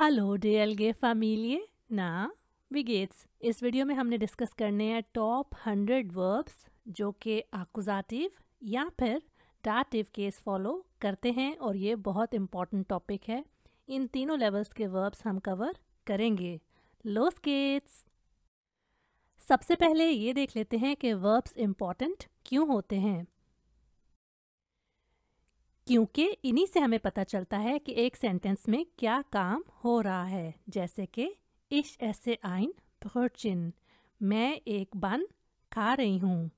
Hello डीएलगे family ना वी गेट्स इस वीडियो में हमने डिस्कस करने हैं टॉप हंड्रेड वर्ब्स जो कि आकुजाटिव या फिर डाटिव केस फॉलो करते हैं और ये बहुत इम्पॉर्टेंट टॉपिक है इन तीनों लेवल्स के वर्ब्स हम कवर करेंगे लो स्केट्स सबसे पहले ये देख लेते हैं कि वर्ब्स इम्पॉर्टेंट क्यों होते हैं क्योंकि इन्हीं से हमें पता चलता है कि एक सेंटेंस में क्या काम हो रहा है जैसे कि इश ऐसे आइन भोचिन मैं एक बन खा रही हूँ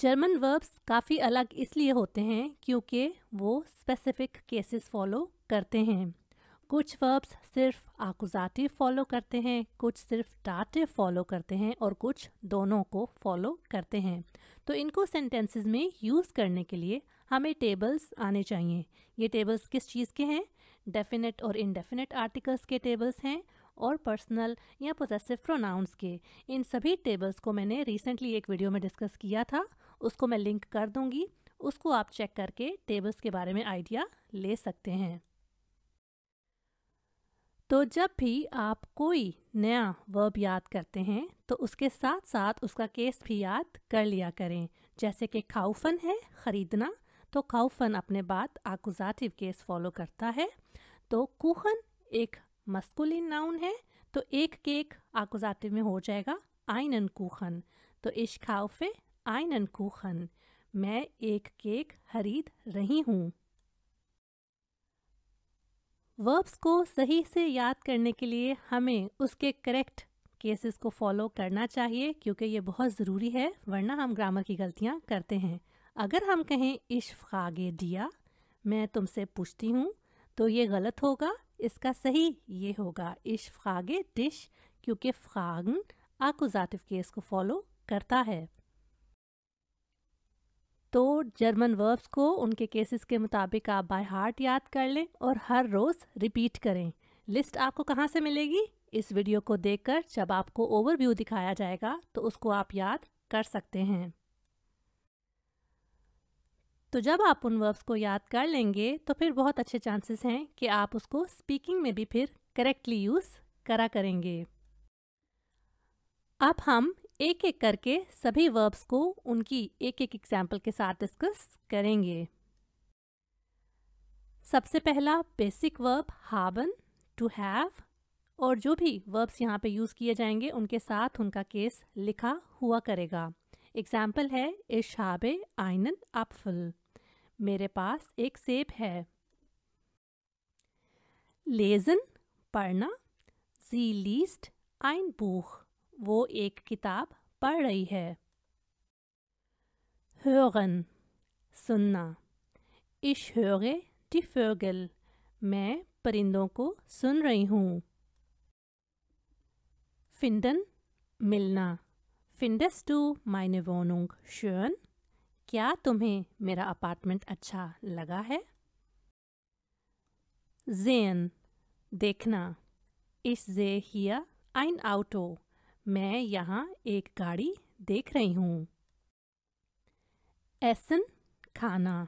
जर्मन वर्ब्स काफ़ी अलग इसलिए होते हैं क्योंकि वो स्पेसिफिक केसेस फॉलो करते हैं कुछ वर्ब्स सिर्फ आकुजाटिव फॉलो करते हैं कुछ सिर्फ डाटिव फॉलो करते हैं और कुछ दोनों को फॉलो करते हैं तो इनको सेंटेंसेस में यूज़ करने के लिए हमें टेबल्स आने चाहिए ये टेबल्स किस चीज़ के हैं डेफिनेट और इनडेफिनेट आर्टिकल्स के टेबल्स हैं और पर्सनल या पोजेसिव प्रोनाउंस के इन सभी टेबल्स को मैंने रिसेंटली एक वीडियो में डिस्कस किया था उसको मैं लिंक कर दूंगी उसको आप चेक करके टेबल्स के बारे में आइडिया ले सकते हैं तो जब भी आप कोई नया वर्ब याद करते हैं तो उसके साथ साथ उसका केस भी याद कर लिया करें जैसे कि खाउफन है ख़रीदना तो खाउफन अपने बाद आकुजाटिव केस फॉलो करता है तो कुहन एक मस्कुलिन नाउन है तो एक केक आकुजाटिव में हो जाएगा आइनन कुहन तो इश खाउफे आइनन कुहन मैं एक केक खरीद रही हूँ वर्ब्स को सही से याद करने के लिए हमें उसके करेक्ट केसेस को फॉलो करना चाहिए क्योंकि ये बहुत ज़रूरी है वरना हम ग्रामर की गलतियाँ करते हैं अगर हम कहें इश्फ खागे दिया मैं तुमसे पूछती हूँ तो ये गलत होगा इसका सही ये होगा इश्फ खागे डिश क्योंकि फ़ागन आकुजाटिव केस को फॉलो करता है तो जर्मन वर्ब्स को उनके केसेस के मुताबिक आप बाय हार्ट याद कर लें और हर रोज़ रिपीट करें लिस्ट आपको कहाँ से मिलेगी इस वीडियो को देखकर जब आपको ओवरव्यू दिखाया जाएगा तो उसको आप याद कर सकते हैं तो जब आप उन वर्ब्स को याद कर लेंगे तो फिर बहुत अच्छे चांसेस हैं कि आप उसको स्पीकिंग में भी फिर करेक्टली यूज़ करा करेंगे अब हम एक एक करके सभी वर्ब्स को उनकी एक एक एग्जाम्पल के साथ डिस्कस करेंगे सबसे पहला बेसिक वर्ब हाबन टू हैव और जो भी वर्ब्स यहाँ पे यूज़ किए जाएंगे उनके साथ उनका केस लिखा हुआ करेगा एग्जाम्पल है इशाबे आइनन अपफुल मेरे पास एक सेब है लेजन पढ़ना जी लीस्ट आइन बूख वो एक किताब पढ़ रही है hören सुनना ich höre die Vögel मैं परिंदों को सुन रही हूँ finden मिलना findest du meine Wohnung schön क्या तुम्हें मेरा अपार्टमेंट अच्छा लगा है sehen देखना ich sehe hier ein Auto मैं यहाँ एक गाड़ी देख रही हूँ एसन खाना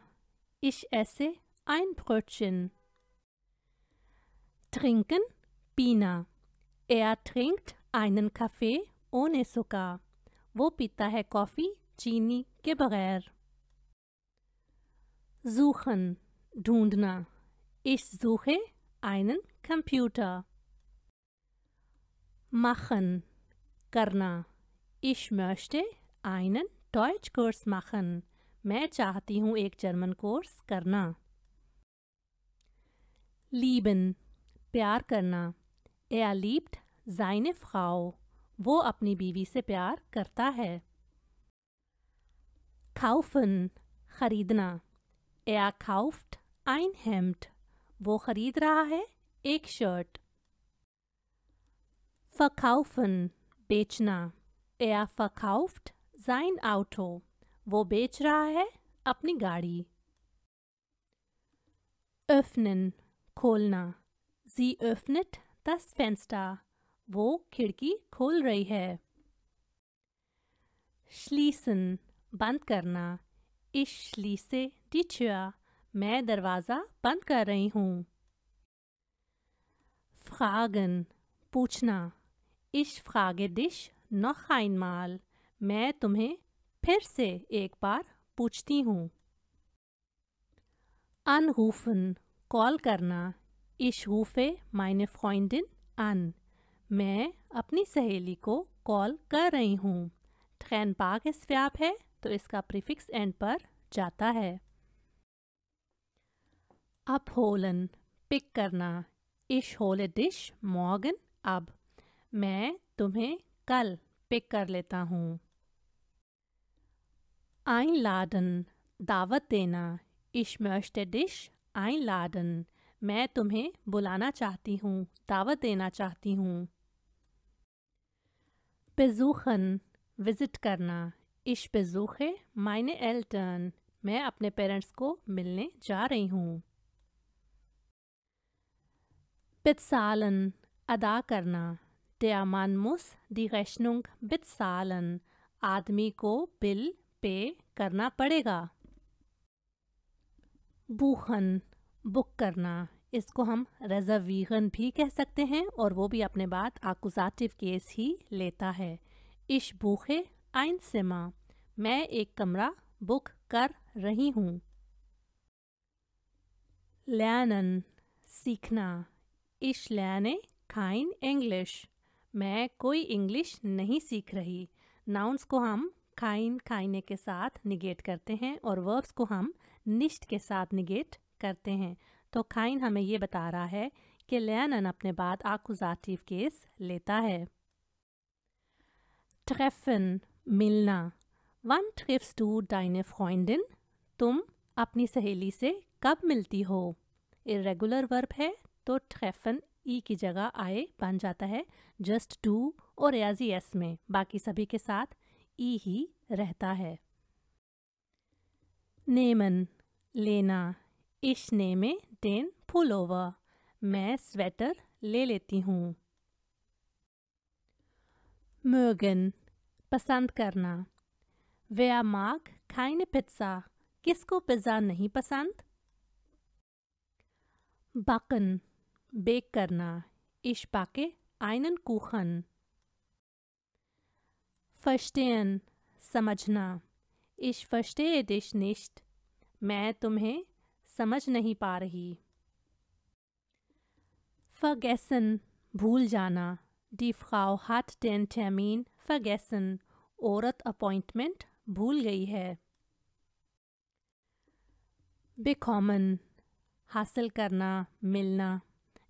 इश ऐसे आइन प्रोचिन ट्रिंकन पीना एयर ट्रिंक आइनन कफे ने सुखा वो पीता है कॉफ़ी चीनी के बगैर जूखन ढूंढना इश जूखे आइनन कंप्यूटर माखन करना इश मश्टे आइनन टॉयच कोर्स माखन मैं चाहती हूँ एक जर्मन कोर्स करना लीबन प्यार करना ए लीप्ट जाइनिफ खाओ वो अपनी बीवी से प्यार करता है खाउफन खरीदना ए खाउफ्ट आइन हेम्ट वो खरीद रहा है एक शर्ट फ बेचना Er verkauft sein Auto. वो बेच रहा है अपनी गाड़ी Öffnen, खोलना Sie öffnet das Fenster. वो खिड़की खोल रही है Schließen, बंद करना Ich schließe die Tür. मैं दरवाज़ा बंद कर रही हूँ Fragen, पूछना Ich डिश न ख़ाइन माल मैं तुम्हें फिर से एक बार पूछती हूँ Anrufen, कॉल करना इश rufe माइने फॉइंडिन अन मैं अपनी सहेली को कॉल कर रही हूँ ट्रैन पाक व्याप है तो इसका प्रीफिक्स एंड पर जाता है अब होलन पिक करना इश होले डिश मॉगन अब मैं तुम्हें कल पिक कर लेता हूँ आई लाडन दावत देना इश डिश डिश लाडन मैं तुम्हें बुलाना चाहती हूँ दावत देना चाहती हूँ पेज़ूखन विज़िट करना इश पेजूखे माइने एल्टन मैं अपने पेरेंट्स को मिलने जा रही हूँ पित्सालन अदा करना Der Mann muss die Rechnung bezahlen. आदमी को बिल पे करना पड़ेगा बूखन बुक करना इसको हम रिजर्वीगन भी कह सकते हैं और वो भी अपने बाद आकुजाटिव केस ही लेता है इश बूखे आइन सिमा मैं एक कमरा बुक कर रही हूँ लैनन सीखना इश लैने खाइन इंग्लिश मैं कोई इंग्लिश नहीं सीख रही नाउन्स को हम खाइन खाइने के साथ निगेट करते हैं और वर्ब्स को हम निष्ठ के साथ निगेट करते हैं तो खाइन हमें ये बता रहा है कि लेनन अपने बाद आकुजाटिव केस लेता है ट्रेफन मिलना वन ट्रिप्स टू डाइन फ्रॉइंडिन तुम अपनी सहेली से कब मिलती हो इरेगुलर वर्ब है तो ट्रेफन ई e की जगह आए बन जाता है जस्ट डू और रियाजी एस में बाकी सभी के साथ ई e ही रहता है नेमन लेना इश ने में डेन फुल ओवर मैं स्वेटर ले लेती हूँ मर्गन पसंद करना वे माग खाइन पिज्ज़ा किसको पिज़्ज़ा नहीं पसंद बाकन बेक करना इश पाके आइनन कुखन फर्स्टेन समझना इश फर्स्टे डिश निष्ट मैं तुम्हें समझ नहीं पा रही फगैसन भूल जाना डिफाओ हाथ टेन थेमीन फगैसन औरत अपॉइंटमेंट भूल गई है बिकॉमन हासिल करना मिलना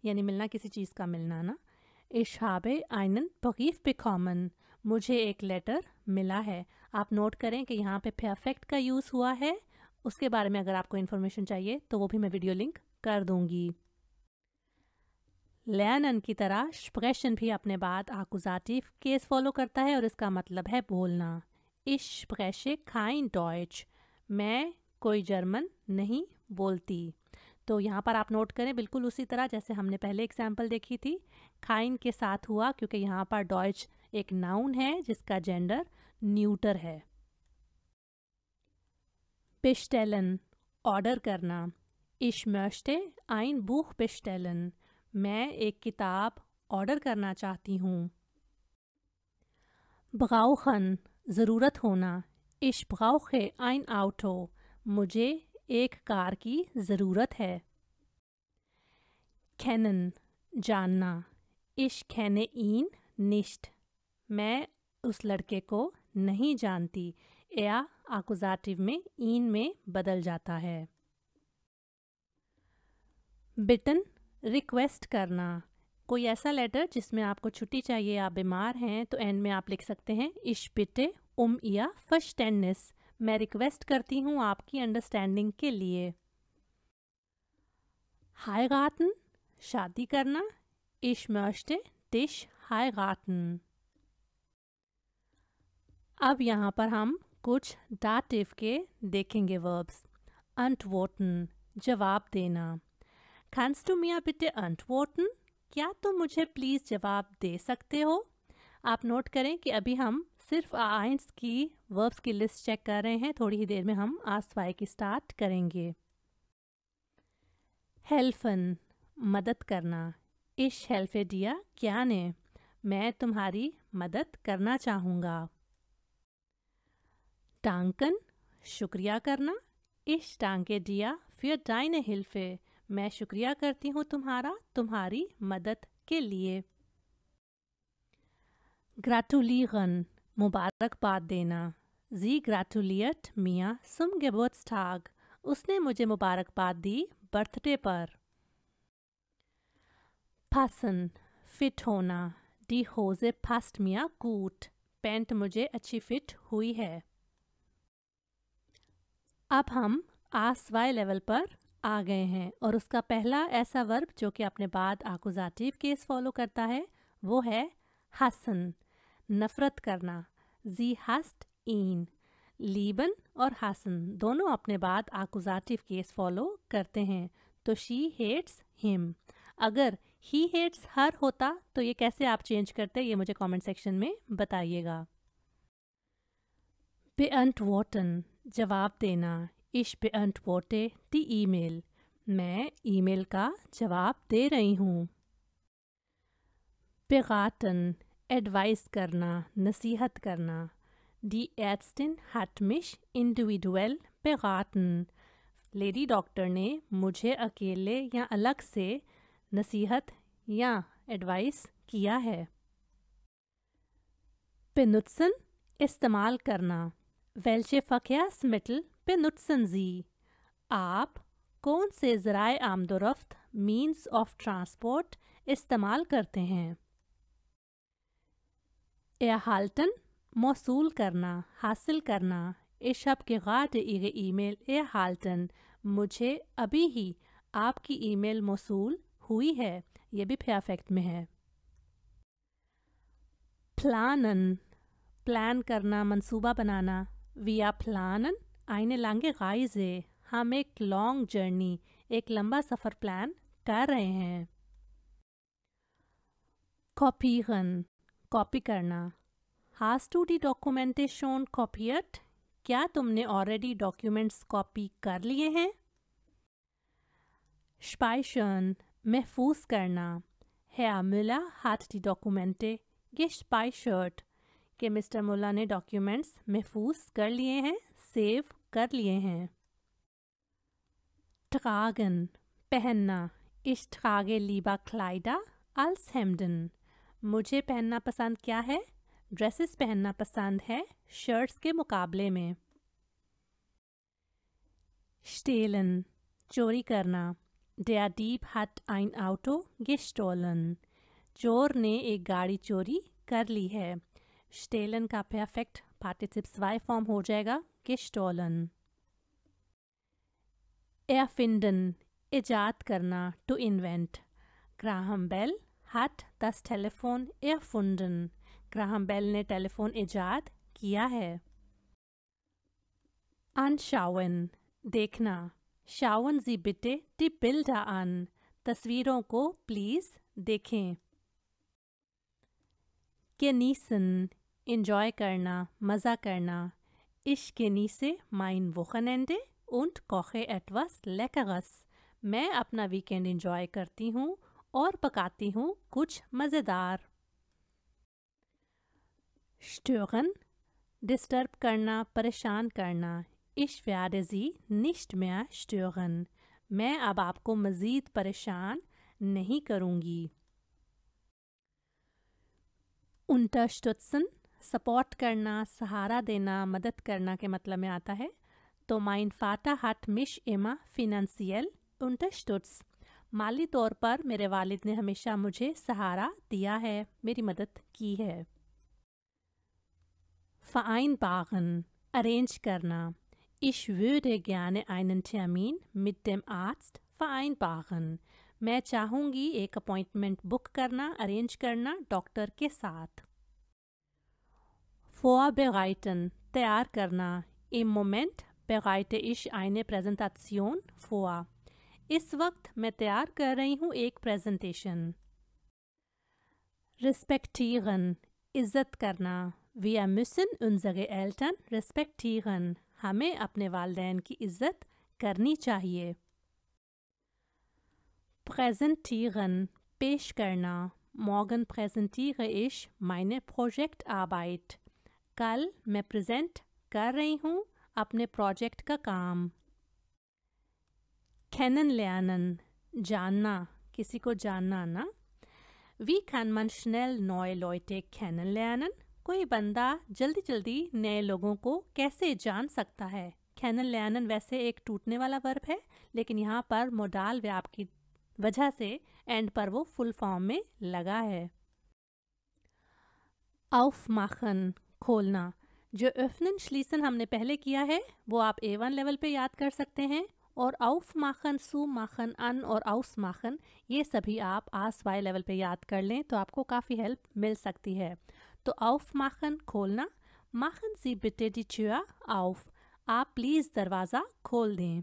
यानी मिलना किसी चीज़ का मिलना ना इशाब आइनन पे बिकॉमन मुझे एक लेटर मिला है आप नोट करें कि यहाँ पे परफेक्ट का यूज़ हुआ है उसके बारे में अगर आपको इन्फॉर्मेशन चाहिए तो वो भी मैं वीडियो लिंक कर दूंगी लर्नन की तरह स्प्रेशन भी अपने बाद आकुजाटिव केस फॉलो करता है और इसका मतलब है बोलना इश प्रेश खाइन डॉयच मैं कोई जर्मन नहीं बोलती तो यहाँ पर आप नोट करें बिल्कुल उसी तरह जैसे हमने पहले एग्जाम्पल देखी थी खाइन के साथ हुआ क्योंकि यहाँ पर डॉयच एक नाउन है जिसका जेंडर न्यूटर है पिस्टेलन ऑर्डर करना इश आइन बुख पिस्टेलन मैं एक किताब ऑर्डर करना चाहती हूँ बगाउखन ज़रूरत होना इश बगाउखे आइन आउट हो मुझे एक कार की ज़रूरत है कैनन जानना इश खैने इन निष्ठ मैं उस लड़के को नहीं जानती या आकुजाटिव में इन में बदल जाता है बिटन रिक्वेस्ट करना कोई ऐसा लेटर जिसमें आपको छुट्टी चाहिए आप बीमार हैं तो एंड में आप लिख सकते हैं इश बिटे उम या फर्स्ट फर्स्टेंडनेस मैं रिक्वेस्ट करती हूँ आपकी अंडरस्टैंडिंग के लिए हाय गातन शादी करना ich möchte हाय heiraten अब यहाँ पर हम कुछ डाटिव के देखेंगे वर्ब्स अंटवोटन जवाब देना Kannst टू मिया बिटे अंटवोटन क्या तुम तो मुझे प्लीज़ जवाब दे सकते हो आप नोट करें कि अभी हम सिर्फ आइंस की वर्ब्स की लिस्ट चेक कर रहे हैं थोड़ी ही देर में हम आसवाई की स्टार्ट करेंगे हेल्फन मदद करना इश हेल्फ डिया क्या ने मैं तुम्हारी मदद करना चाहूँगा टांकन शुक्रिया करना इश टांके डिया फिर डाइन हिल्फे मैं शुक्रिया करती हूँ तुम्हारा तुम्हारी मदद के लिए ग्राटुलीगन मुबारकबाद देना जी ग्रैटुलियट मियाँ सुम गेबोत्स्टाग उसने मुझे मुबारकबाद दी बर्थडे पर फासन फिट होना डी होजे फास्ट मियाँ कूट पेंट मुझे अच्छी फिट हुई है अब हम आस वाई लेवल पर आ गए हैं और उसका पहला ऐसा वर्ब जो कि अपने बाद आकुजाटिव केस फॉलो करता है वो है हसन नफ़रत करना जी हस्ट इन लीबन और हासन दोनों अपने बाद आकुजाटिव केस फॉलो करते हैं तो शी हेट्स हिम अगर ही हेट्स हर होता तो ये कैसे आप चेंज करते ये मुझे कमेंट सेक्शन में बताइएगा बेअंट वोटन जवाब देना इश बेअंट वोटे टी ईमेल मैं ईमेल का जवाब दे रही हूँ पेगाटन एडवाइस करना नसीहत करना D एट्सटिन हटमिश individual individuell lady doctor ने मुझे अकेले या अलग से नसीहत या एडवाइस किया है पेनुत्सन इस्तेमाल करना वेल्श फ़क्यास मिटल पेनुत्सन जी आप कौन से ज़रा आमदोरफ्त मीन्स ऑफ ट्रांसपोर्ट इस्तेमाल करते हैं erhalten, मौसूल करना हासिल करना ich habe gerade Ihre E-Mail erhalten. मुझे अभी ही आपकी ईमेल मौसूल हुई है ये भी परफेक्ट में है प्लानन प्लान करना मंसूबा बनाना वी आर प्लानन आईने लांगे गाइजे हम एक लॉन्ग जर्नी एक लंबा सफ़र प्लान कर रहे हैं कॉपीरन कॉपी करना हाज टू डी डॉक्यूमेंटेशन कॉपीट क्या तुमने ऑलरेडी डॉक्यूमेंट्स कॉपी कर लिए हैं स्पाइशन महफूज करना है मिला हाथ डी डॉक्यूमेंटे ये स्पाइशर्ट के मिस्टर मुला ने डॉक्यूमेंट्स महफूज कर लिए हैं सेव कर लिए हैं ट्रागन पहनना इश्ट्रागे लीबा क्लाइडा अल्सहेम्डन मुझे पहनना पसंद क्या है ड्रेसेस पहनना पसंद है शर्ट्स के मुकाबले में स्टेलन चोरी करना डेया डीप हट आइन आउटो गिस्टोलन चोर ने एक गाड़ी चोरी कर ली है स्टेलन का परफेक्ट पार्टिसिप्स वाई फॉर्म हो जाएगा गिस्टोलन एफिंडन ईजाद करना to invent Graham Bell hat das Telefon erfunden. Graham Bell ne Telefon इजाद किया hai. Anschauen. देखना Schauen Sie bitte die Bilder an. तस्वीरों ko please dekhen. genießen enjoy karna. Maza karna. Ich genieße mein Wochenende und koche etwas Leckeres. मैं apna Weekend enjoy karti hoon. और पकाती हूँ कुछ मज़ेदार स्टोगन disturb करना परेशान करना इश व्यारजी निश्ट म्या स्टोगन मैं अब आपको मज़ीद परेशान नहीं करूँगी उनटस्टुत्सन सपोर्ट करना सहारा देना मदद करना के मतलब में आता है तो माइन फाटा हट मिश एमा फिनंसियल उनटस्टुत्स माली तौर पर मेरे वालिद ने हमेशा मुझे सहारा दिया है मेरी मदद की है फ़ाइन बागन अरेंज करना इश व्यूरे ज्ञान आइनियामीन मिड डेम आर्ट फ़ाइन बागन मैं चाहूँगी एक अपॉइंटमेंट बुक करना अरेंज करना डॉक्टर के साथ फोआ बेगाइटन तैयार करना ए मोमेंट बेगाइट इश आइने प्रेजेंटेशन फोआ इस वक्त मैं तैयार कर रही हूँ एक प्रेजेंटेशन रिस्पेक्टिरन इज़्ज़त करना वी आर मिसन उन जगह एल्टन रिस्पेक्टिरन हमें अपने वाले की इज़्ज़त करनी चाहिए Präsentieren, पेश करना मॉगन Morgen इश माइने प्रोजेक्ट आबाइट कल मैं प्रेजेंट कर रही हूँ अपने प्रोजेक्ट का काम Kennenlernen, जानना किसी को जानना ना Wie kann man schnell neue Leute kennenlernen? कोई बंदा जल्दी जल्दी नए लोगों को कैसे जान सकता है kennenlernen वैसे एक टूटने वाला वर्ब है लेकिन यहाँ पर मोडाल व्याप की वजह से एंड पर वो फुल फॉर्म में लगा है औफ माखन खोलना जो öffnen schließen हमने पहले किया है वो आप ए वन लेवल पे याद कर सकते हैं और आउफ माखन सू माखन अन और आउस माखन ये सभी आप आस वाई लेवल पे याद कर लें तो आपको काफ़ी हेल्प मिल सकती है तो आउफ माखन खोलना माखन सी बिटे डी चुआ आउफ आप प्लीज़ दरवाज़ा खोल दें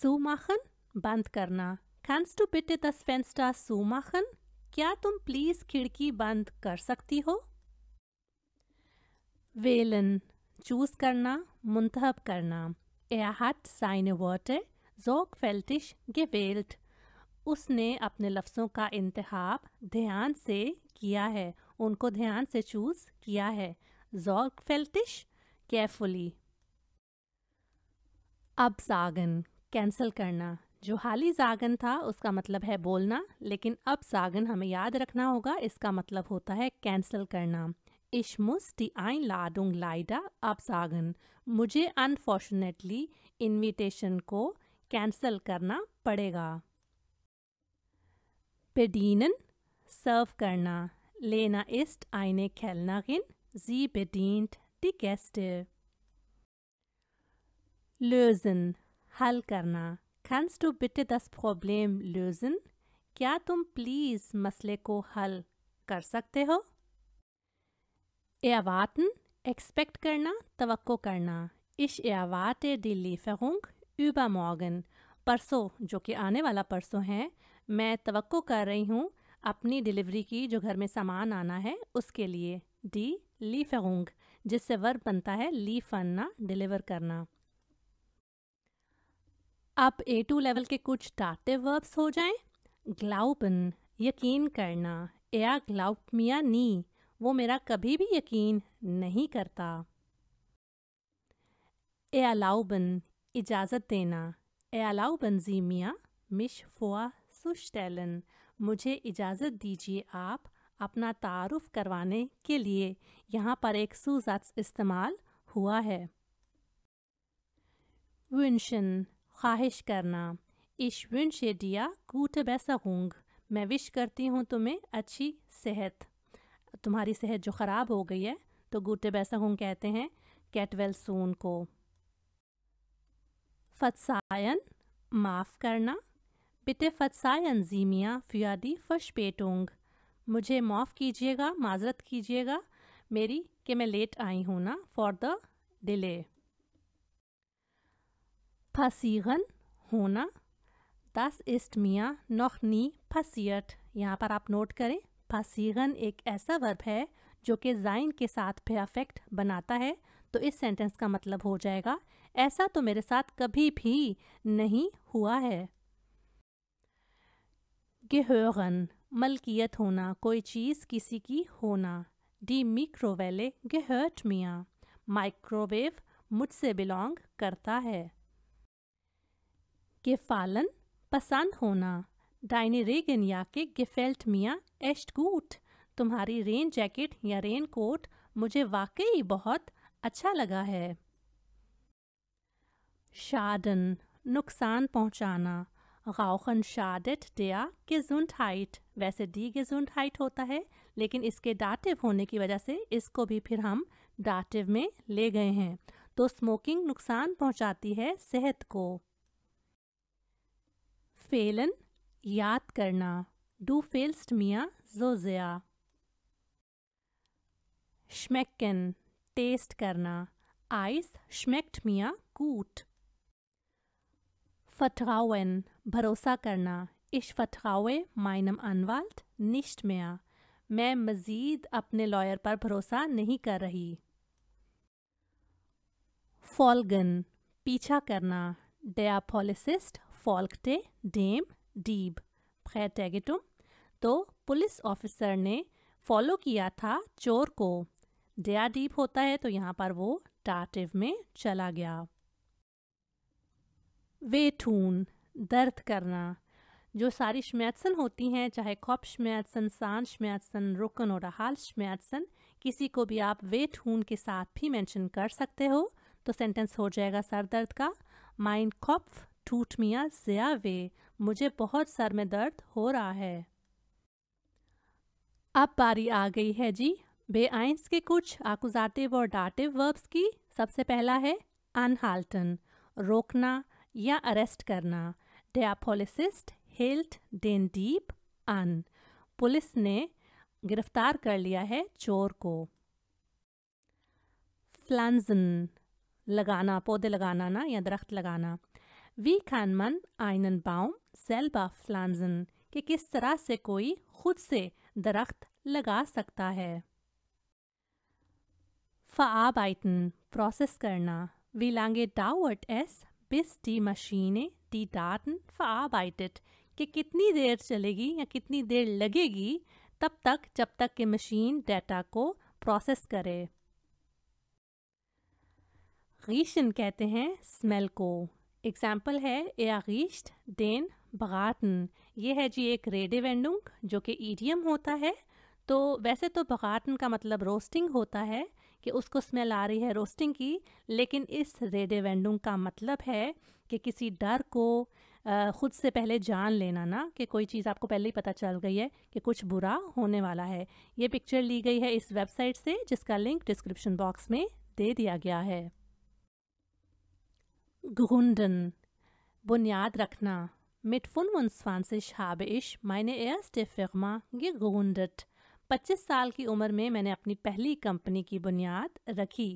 सू माखन बंद करना खांस टू बिटे दस फेंस्टा सू माखन क्या तुम प्लीज़ खिड़की बंद कर सकती हो वेलन चूज़ करना मुंतब करना Er hat seine Worte sorgfältig gewählt. उसने अपने लफ्ज़ों का इंतहाब ध्यान से किया है उनको ध्यान से चूज़ किया है जॉर्कफेल्टिश केयरफुली अब सागन कैंसिल करना जो हाली जागन था उसका मतलब है बोलना लेकिन अब सागन हमें याद रखना होगा इसका मतलब होता है कैंसिल करना Ich muss die Einladung leider absagen. मुझे unfortunately invitation को cancel करना पड़ेगा Bedienen, serve करना. Lena ist eine Kellnerin. Sie bedient die Gäste. Lösen, हल करना. Kannst du bitte das Problem lösen? क्या तुम please मसले को हल कर सकते हो Erwarten, expect करना तवक्को करना Ich erwarte die Lieferung übermorgen. परसों जो कि आने वाला परसों है मैं तवक्को कर रही हूँ अपनी डिलीवरी की जो घर में सामान आना है उसके लिए डी लीफेंग जिससे वर्ब बनता है लीफ आना डिलीवर करना अब ए टू लेवल के कुछ डाटे वर्ब्स हो जाएं ग्लाउबन यकीन करना एया ग्लाउब नी वो मेरा कभी भी यकीन नहीं करता ए अलाउबन इजाज़त देना ए अलाउबन जी मियाँ मिश फोआ सुशटैलन मुझे इजाज़त दीजिए आप अपना तारुफ करवाने के लिए यहाँ पर एक सुजात इस्तेमाल हुआ है विंशन ख्वाहिश करना इश विंशे डिया कूट बैसा मैं विश करती हूँ तुम्हें अच्छी सेहत तुम्हारी सेहत जो ख़राब हो गई है तो गुटे बैसाहुंग कहते हैं कैटवेल सून को फतसायन माफ़ करना पिटे फतसायन जीमिया फश पेटोंग मुझे माफ़ कीजिएगा माजरत कीजिएगा मेरी कि मैं लेट आई हूँ ना फॉर द डिले फसीगन होना दस इस्ट मियाँ नी फसीट यहाँ पर आप नोट करें पासीगन एक ऐसा वर्ब है जो कि जाइन के साथ पेराफेक्ट बनाता है तो इस सेंटेंस का मतलब हो जाएगा ऐसा तो मेरे साथ कभी भी नहीं हुआ है गहन मलकियत होना कोई चीज़ किसी की होना डी मिक्रोवेले गहर्ट मिया माइक्रोवेव मुझसे बिलोंग करता है के फालन पसंद होना या के गिफेल्ट मिया एस्ट गूट तुम्हारी रेन जैकेट या रेन कोट मुझे वाकई बहुत अच्छा लगा है शादन नुकसान पहुंचाना गाउखन शाडेट डेया जुंड हाइट वैसे डी जुंड हाइट होता है लेकिन इसके डाटिव होने की वजह से इसको भी फिर हम डाटिव में ले गए हैं तो स्मोकिंग नुकसान पहुंचाती है सेहत को फेलन याद करना डू फेल्स्ट मिया जो जया श्मेकन टेस्ट करना आइस श्मेक्ट मिया कूट फटगावन भरोसा करना इश फटगावे माइनम अनवाल्ट निश्ट मिया मैं मजीद अपने लॉयर पर भरोसा नहीं कर रही फॉलगन पीछा करना डेया फॉलिसिस्ट फॉल्कटे डेम डीब खैर प्रेटेगिटुम तो पुलिस ऑफिसर ने फॉलो किया था चोर को डेया डीप होता है तो यहाँ पर वो टाटिव में चला गया वेठून दर्द करना जो सारी शमैतसन होती हैं चाहे खौप शमैतसन सान शमैतसन रुकन और हाल शमैतसन किसी को भी आप वेठून के साथ भी मेंशन कर सकते हो तो सेंटेंस हो जाएगा सर दर्द का माइंड खौफ टूट मिया जया वे मुझे बहुत सर में दर्द हो रहा है अब बारी आ गई है जी आइंस के कुछ आकुजाटिव और डाटिव वर्ब्स की सबसे पहला है अनहाल्टन रोकना या अरेस्ट करना डेपोलिसिस्ट हेल्ट डेन डीप अन पुलिस ने गिरफ्तार कर लिया है चोर को फ्लांजन लगाना पौधे लगाना ना या दरख्त लगाना वी कैन मन आइनन बाउम सेल्बा फ्लानजन कि किस तरह से कोई खुद से दरख्त लगा सकता है फ़ाबाइटन प्रोसेस करना वी लांगे डाउट एस बिस टी मशीने डी डाटन फ़ाबाइट के कितनी देर चलेगी या कितनी देर लगेगी तब तक जब तक के मशीन डाटा को प्रोसेस करे रीशन कहते हैं स्मेल को एग्जाम्पल है एरिस्ट देन बगातन ये है जी एक रेडेवेंडुंग जो कि ईडियम होता है तो वैसे तो बगातन का मतलब रोस्टिंग होता है कि उसको स्मेल आ रही है रोस्टिंग की लेकिन इस रेडेवेंडुंग का मतलब है कि किसी डर को ख़ुद से पहले जान लेना ना कि कोई चीज़ आपको पहले ही पता चल गई है कि कुछ बुरा होने वाला है ये पिक्चर ली गई है इस वेबसाइट से जिसका लिंक डिस्क्रिप्शन बॉक्स में दे दिया गया है gründen. Bunyad Rakna. Mit 25 habe ich meine erste Firma gegründet. 25 साल की उम्र में मैंने अपनी पहली कंपनी की बुनियाद रखी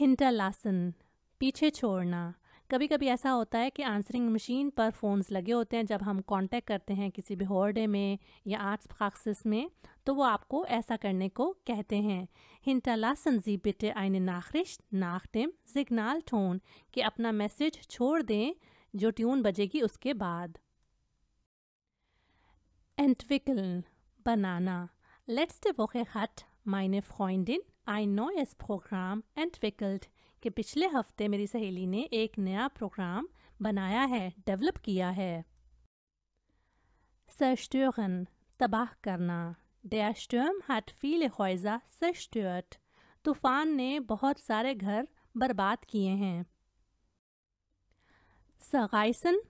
हिंटरलासन पीछे छोड़ना कभी कभी ऐसा होता है कि आंसरिंग मशीन पर फ़ोन्स लगे होते हैं जब हम कांटेक्ट करते हैं किसी भी हॉर्डे में या आर्ट्स प्राक्सिस में तो वो आपको ऐसा करने को कहते हैं हिंटरलासन जी बिटे आइन नाखरिश नाखटिम सिग्नाल टोन कि अपना मैसेज छोड़ दें जो ट्यून बजेगी उसके बाद लेट्स Banana. हट Woche hat meine आई नो एस प्रोग्राम एंटविकल्ड कि पिछले हफ्ते मेरी सहेली ने एक नया प्रोग्राम बनाया है डेवलप किया है सस्टर्न तबाह करना डैशटर्म हट फील हॉयजा तूफान ने बहुत सारे घर बर्बाद किए हैं सगाइसन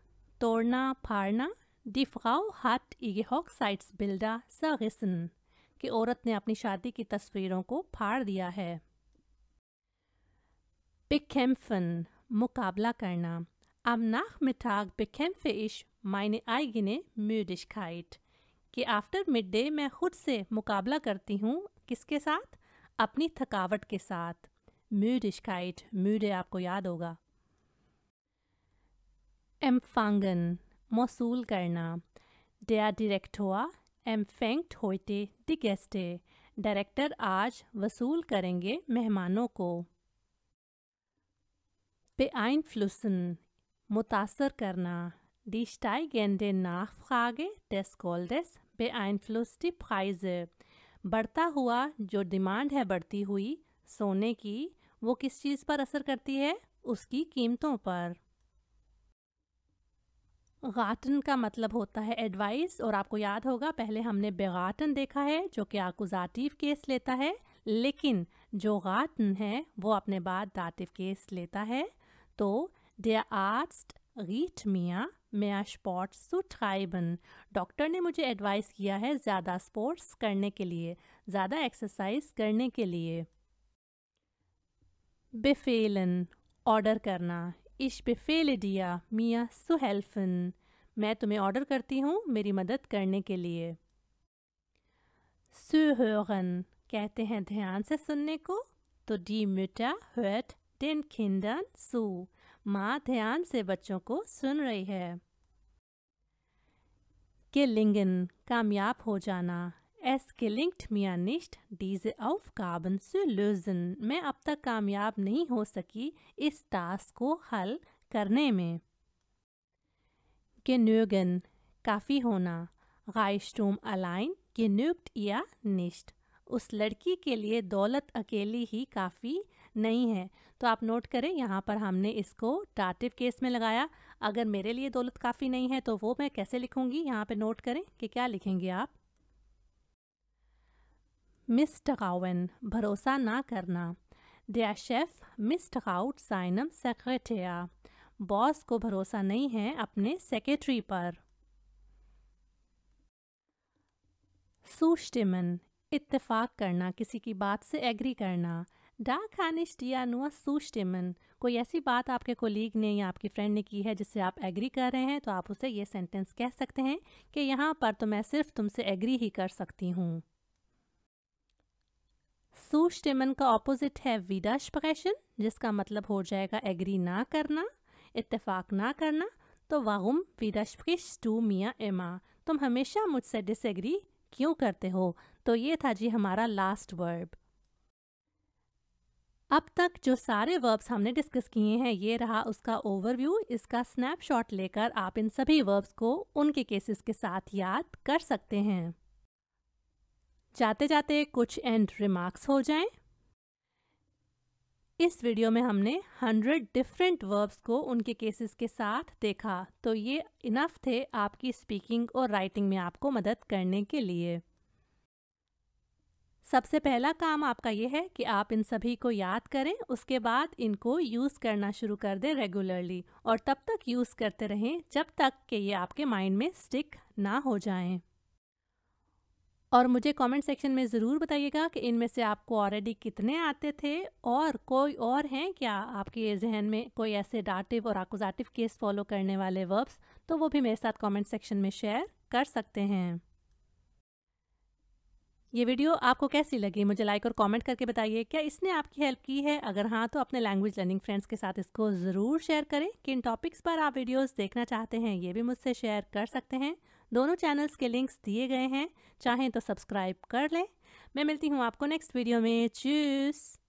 तोड़ना फाड़ना डिफगाओ हट इगेहॉक साइट्स बिल्डा सगिसन कि औरत ने अपनी शादी की तस्वीरों को फाड़ दिया है Bekämpfen, Mukabla karna. Am Nachmittag bekämpfe ich meine eigene Müdigkeit. Ki after midday mein khud se mukabla karti hu kiske saath? Apni thakavat ke saath. müdigkeit müde aapko yaad hoga. empfangen Mosul karna. der Direktor empfängt heute die Gäste Director aaj vasool karenge mehmano ko. beeinflussen, mutasser karna. Die steigende Nachfrage des Goldes beeinflusst die Preise. बढ़ता हुआ जो demand है बढ़ती हुई सोने की वो किस चीज़ पर असर करती है उसकी कीमतों पर गाटन का मतलब होता है एडवाइस और आपको याद होगा पहले हमने बेगाटन देखा है जो कि आकुजाटिव केस लेता है लेकिन जो गाटन है वो अपने बाद दाटिव केस लेता है तो der Arzt riet mir, mehr स्पोर्ट्स टू ट्राइबन डॉक्टर ने मुझे एडवाइस किया है ज़्यादा स्पोर्ट्स करने के लिए ज़्यादा एक्सरसाइज करने के लिए बेफेलन ऑर्डर करना इश बेफेल डिया मियाँ सुहेल्फन मैं तुम्हें ऑर्डर करती हूँ मेरी मदद करने के लिए सुहन कहते हैं ध्यान से सुनने को तो डी मिटा हर्ट den Kindern zu. माँ ध्यान से बच्चों को सुन रही है Gelingen, कामयाब हो जाना. Es gelingt mir nicht, diese Aufgaben zu lösen. मैं अब तक कामयाब नहीं हो सकी इस टास्क को हल करने में Genügen, काफ़ी होना. Reichtum allein genügt ihr nicht. उस लड़की के लिए दौलत अकेली ही काफ़ी नहीं है तो आप नोट करें यहाँ पर हमने इसको टाटिव केस में लगाया अगर मेरे लिए दौलत काफ़ी नहीं है तो वो मैं कैसे लिखूँगी यहाँ पर नोट करें कि क्या लिखेंगे आप मिस टकाउन भरोसा ना करना शेफ मिस टकाउट साइनम सेक्रेटिया बॉस को भरोसा नहीं है अपने सेक्रेटरी पर सुस्टिमन इत्तेफाक करना किसी की बात से एग्री करना Da kann ich dir nur zustimmen. कोई ऐसी बात आपके कोलीग ने या आपकी फ्रेंड ने की है जिससे आप एग्री कर रहे हैं तो आप उसे ये सेंटेंस कह सकते हैं कि यहाँ पर तो मैं सिर्फ तुमसे एग्री ही कर सकती हूँ सुस्टेमन का ऑपोजिट है विडा स्प्रेशन जिसका मतलब हो जाएगा एग्री ना करना इत्तेफाक ना करना तो वाहुम विदाश स्प्रिश टू मियाँ एमा तुम हमेशा मुझसे डिसएग्री क्यों करते हो तो ये था जी हमारा लास्ट वर्ब अब तक जो सारे वर्ब्स हमने डिस्कस किए हैं ये रहा उसका ओवरव्यू इसका स्नैपशॉट लेकर आप इन सभी वर्ब्स को उनके केसेस के साथ याद कर सकते हैं जाते जाते कुछ एंड रिमार्क्स हो जाएं। इस वीडियो में हमने हंड्रेड डिफरेंट वर्ब्स को उनके केसेस के साथ देखा तो ये इनफ थे आपकी स्पीकिंग और राइटिंग में आपको मदद करने के लिए सबसे पहला काम आपका यह है कि आप इन सभी को याद करें उसके बाद इनको यूज़ करना शुरू कर दें रेगुलरली और तब तक यूज़ करते रहें जब तक कि ये आपके माइंड में स्टिक ना हो जाएं। और मुझे कमेंट सेक्शन में ज़रूर बताइएगा कि इनमें से आपको ऑलरेडी कितने आते थे और कोई और हैं क्या आपके जहन में कोई ऐसे डाटिव और अकोजाटिव केस फॉलो करने वाले वर्ब्स तो वो भी मेरे साथ कॉमेंट सेक्शन में शेयर कर सकते हैं ये वीडियो आपको कैसी लगी मुझे लाइक और कमेंट करके बताइए क्या इसने आपकी हेल्प की है अगर हाँ तो अपने लैंग्वेज लर्निंग फ्रेंड्स के साथ इसको ज़रूर शेयर करें किन टॉपिक्स पर आप वीडियोस देखना चाहते हैं ये भी मुझसे शेयर कर सकते हैं दोनों चैनल्स के लिंक्स दिए गए हैं चाहें तो सब्सक्राइब कर लें मैं मिलती हूँ आपको नेक्स्ट वीडियो में चूस